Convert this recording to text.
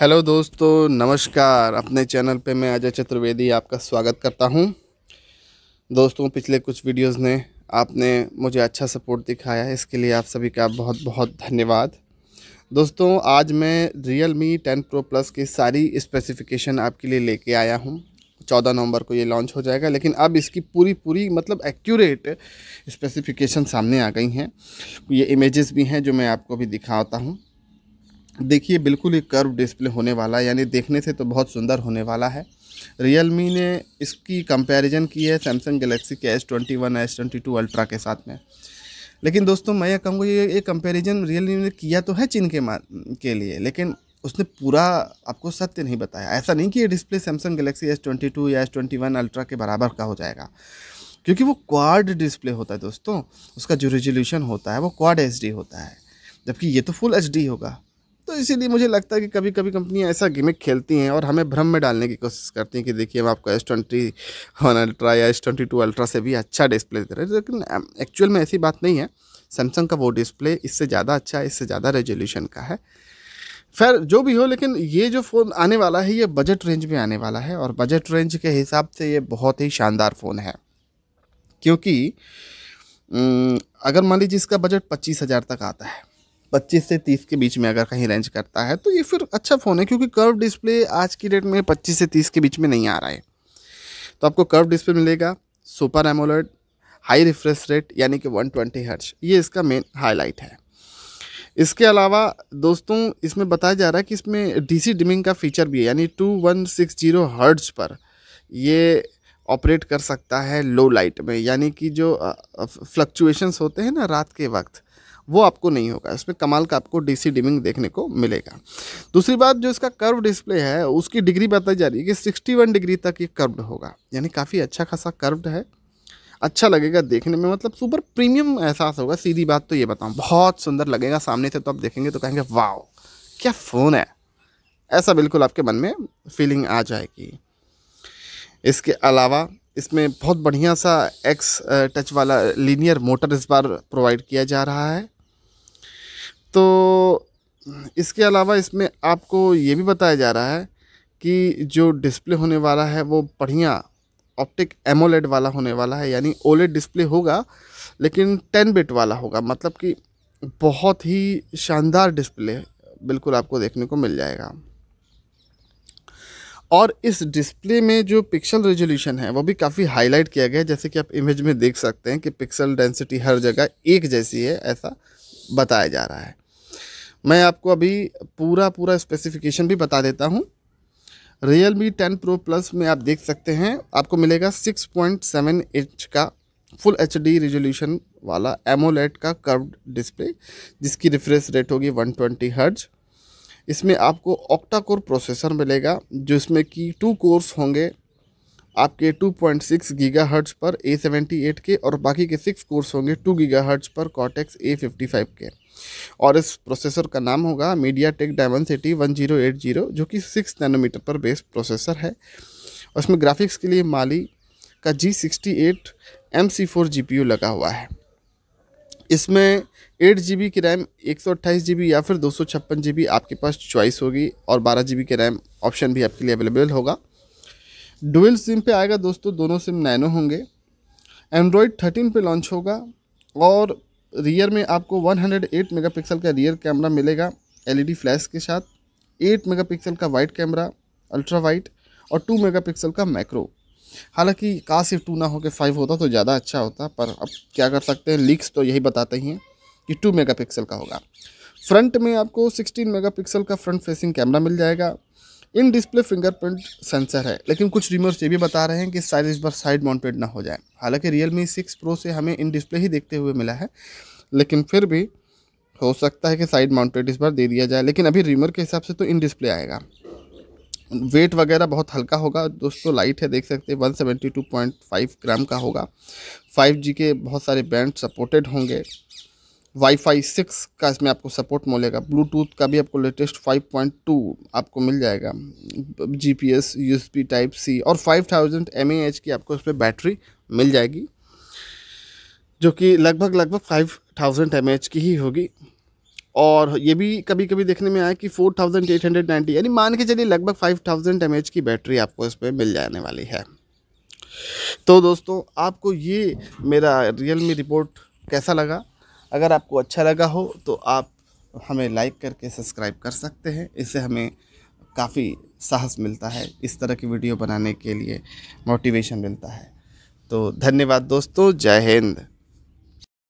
hello दोस्तों नमस्कार अपने चैनल पे मैं अजय चतुर्वेदी आपका स्वागत करता हूँ दोस्तों पिछले कुछ वीडियोस ने आपने मुझे अच्छा सपोर्ट दिखाया है इसके लिए आप सभी का बहुत बहुत धन्यवाद दोस्तों आज मैं Realme ten pro plus की सारी स्पेसिफ़िकेशन आपके लिए लेके आया हूँ चौदह नवंबर को ये लॉन्च हो जाएगा लेकिन अब इसकी पूरी पूरी मतलब एक्यूरेट स्पेसिफिकेशन सामने आ गई हैं ये इमेजेस भी हैं जो मैं आपको भी दिखाता हूँ देखिए बिल्कुल ही कर्व डिस्प्ले होने वाला है यानी देखने से तो बहुत सुंदर होने वाला है रियल मी ने इसकी कंपैरिजन की है सैमसंग गलेक्सी के S twenty one S twenty two ultra के साथ में लेकिन दोस्तों मैं यह कहूँगा ये एक कंपैरिजन रियल मी ने किया तो है चीन के के लिए लेकिन उसने पूरा आपको सत्य नहीं बताया ऐसा नहीं कि ये display Samsung Galaxy S twenty two या एस ट्वेंटी वन अल्ट्रा के बराबर का हो जाएगा क्योंकि वो क्वाड डिस्प्ले होता है दोस्तों उसका जो रेजोल्यूशन होता है वो क्वाड एच होता है जबकि ये तो फुल एच होगा तो इसीलिए मुझे लगता है कि कभी कभी कंपनियाँ ऐसा गेमिक खेलती हैं और हमें भ्रम में डालने की कोशिश करती हैं कि देखिए हम आपको एस ट्वेंटी वन अल्ट्रा या एस ट्वेंटी टू अल्ट्रा से भी अच्छा डिस्प्ले दे रहे हैं लेकिन एक्चुअल में ऐसी बात नहीं है सैमसंग का वो डिस्प्ले इससे ज़्यादा अच्छा है इससे ज़्यादा रेजोल्यूशन का है खैर जो भी हो लेकिन ये जो फ़ोन आने वाला है ये बजट रेंज में आने वाला है और बजट रेंज के हिसाब से ये बहुत ही शानदार फ़ोन है क्योंकि अगर मान लीजिए इसका बजट पच्चीस हज़ार तक आता है पच्चीस से तीस के बीच में अगर कहीं रेंज करता है तो ये फिर अच्छा फ़ोन है क्योंकि कर्व डिस्प्ले आज की डेट में पच्चीस से तीस के बीच में नहीं आ रहा है तो आपको कर्व डिस्प्ले मिलेगा super AMOLED high refresh rate यानी कि 120 ट्वेंटी हर्च ये इसका मेन हाईलाइट है इसके अलावा दोस्तों इसमें बताया जा रहा है कि इसमें डीसी डिमिंग का फीचर भी है यानी टू वन सिक्स जीरो पर ये ऑपरेट कर सकता है लो लाइट में यानी कि जो फ्लक्चुएशंस होते हैं ना रात के वक्त वो आपको नहीं होगा इसमें कमाल का आपको डीसी डिमिंग देखने को मिलेगा दूसरी बात जो इसका कर्व डिस्प्ले है उसकी डिग्री बताई जा रही है कि सिक्सटी वन डिग्री तक ये कर्व्ड होगा यानी काफ़ी अच्छा खासा कर्व्ड है अच्छा लगेगा देखने में मतलब सुपर प्रीमियम एहसास होगा सीधी बात तो ये बताऊँ बहुत सुंदर लगेगा सामने से तो आप देखेंगे तो कहेंगे वाह क्या फ़ोन है ऐसा बिल्कुल आपके मन में फीलिंग आ जाएगी इसके अलावा इसमें बहुत बढ़िया सा एक्स टच वाला लीनियर मोटर इस बार प्रोवाइड किया जा रहा है तो इसके अलावा इसमें आपको ये भी बताया जा रहा है कि जो डिस्प्ले होने वाला है वो बढ़िया ऑप्टिक एमोलेड वाला होने वाला है यानी ओलेड डिस्प्ले होगा लेकिन टेन बिट वाला होगा मतलब कि बहुत ही शानदार डिस्प्ले बिल्कुल आपको देखने को मिल जाएगा और इस डिस्प्ले में जो पिक्सल रेजोल्यूशन है वो भी काफ़ी हाईलाइट किया गया है जैसे कि आप इमेज में देख सकते हैं कि पिक्सल डेंसिटी हर जगह एक जैसी है ऐसा बताया जा रहा है मैं आपको अभी पूरा पूरा स्पेसिफिकेशन भी बता देता हूँ Realme ten pro plus में आप देख सकते हैं आपको मिलेगा सिक्स पॉइंट सेवन इंच का फुल एच डी रिजोल्यूशन वाला एमोलेट का कर्व्ड डिस्प्ले जिसकी रिफ्रेश रेट होगी 120 ट्वेंटी हर्ज इसमें आपको ऑक्टा कोर प्रोसेसर मिलेगा जिसमें कि टू कोर्स होंगे आपके 2.6 पॉइंट गीगा हर्ज पर ए सेवेंटी एट के और बाकी के सिक्स कोर्स होंगे टू गीगा हर्ज पर कॉटेक्स ए फिफ्टी फाइव के और इस प्रोसेसर का नाम होगा MediaTek Dimensity one zero eight zero जो कि सिक्स नैनोमीटर पर बेस्ड प्रोसेसर है और इसमें ग्राफिक्स के लिए माली का G sixty eight M C four G P U लगा हुआ है इसमें एट जी बी की रैम एक सौ अट्ठाईस जी बी या फिर दो सौ छप्पन जी बी आपके पास चॉइस होगी और बारह जी बी के रैम ऑप्शन भी आपके लिए अवेलेबल होगा डुअल सिम पे आएगा दोस्तों दोनों सिम नैनो होंगे एंड्रॉयड थर्टीन पे लॉन्च होगा और रियर में आपको 108 मेगापिक्सल का रियर कैमरा मिलेगा एलईडी फ्लैश e के साथ 8 मेगापिक्सल का वाइट कैमरा अल्ट्रा वाइट और 2 मेगापिक्सल का मैक्रो हालांकि का सिर्फ टू ना होकर फाइव होता तो ज़्यादा अच्छा होता पर अब क्या कर सकते हैं लीक्स तो यही बताते ही हैं कि टू मेगा का होगा फ्रंट में आपको सिक्सटीन मेगा का फ्रंट फेसिंग कैमरा मिल जाएगा इन डिस्प्ले फिंगरप्रिंट सेंसर है लेकिन कुछ रिमर्स ये भी बता रहे हैं कि शायद इस बार साइड माउंटेड ना हो जाए हालांकि रियल मी सिक्स प्रो से हमें इन डिस्प्ले ही देखते हुए मिला है लेकिन फिर भी हो सकता है कि साइड माउंटेड इस बार दे दिया जाए लेकिन अभी रिमर के हिसाब से तो इन डिस्प्ले आएगा वेट वगैरह बहुत हल्का होगा दोस्तों लाइट है देख सकते हैं 172.5 ग्राम का होगा 5G के बहुत सारे बैंड सपोर्टेड होंगे वाईफाई सिक्स का इसमें आपको सपोर्ट मिलेगा ब्लूटूथ का भी आपको लेटेस्ट फाइव पॉइंट टू आपको मिल जाएगा जीपीएस यूएसबी टाइप सी और फाइव थाउजेंड एम की आपको इस पर बैटरी मिल जाएगी जो कि लगभग लगभग फाइव थाउजेंड की ही होगी और ये भी कभी कभी देखने में आया कि फोर एट हंड्रेड नाइन्टी यानी मान के चलिए लगभग फाइव थाउजेंड की बैटरी आपको इस पर मिल जाने वाली है तो दोस्तों आपको ये मेरा रियल मी रिपोर्ट कैसा लगा अगर आपको अच्छा लगा हो तो आप हमें लाइक करके सब्सक्राइब कर सकते हैं इससे हमें काफ़ी साहस मिलता है इस तरह की वीडियो बनाने के लिए मोटिवेशन मिलता है तो धन्यवाद दोस्तों जय हिंद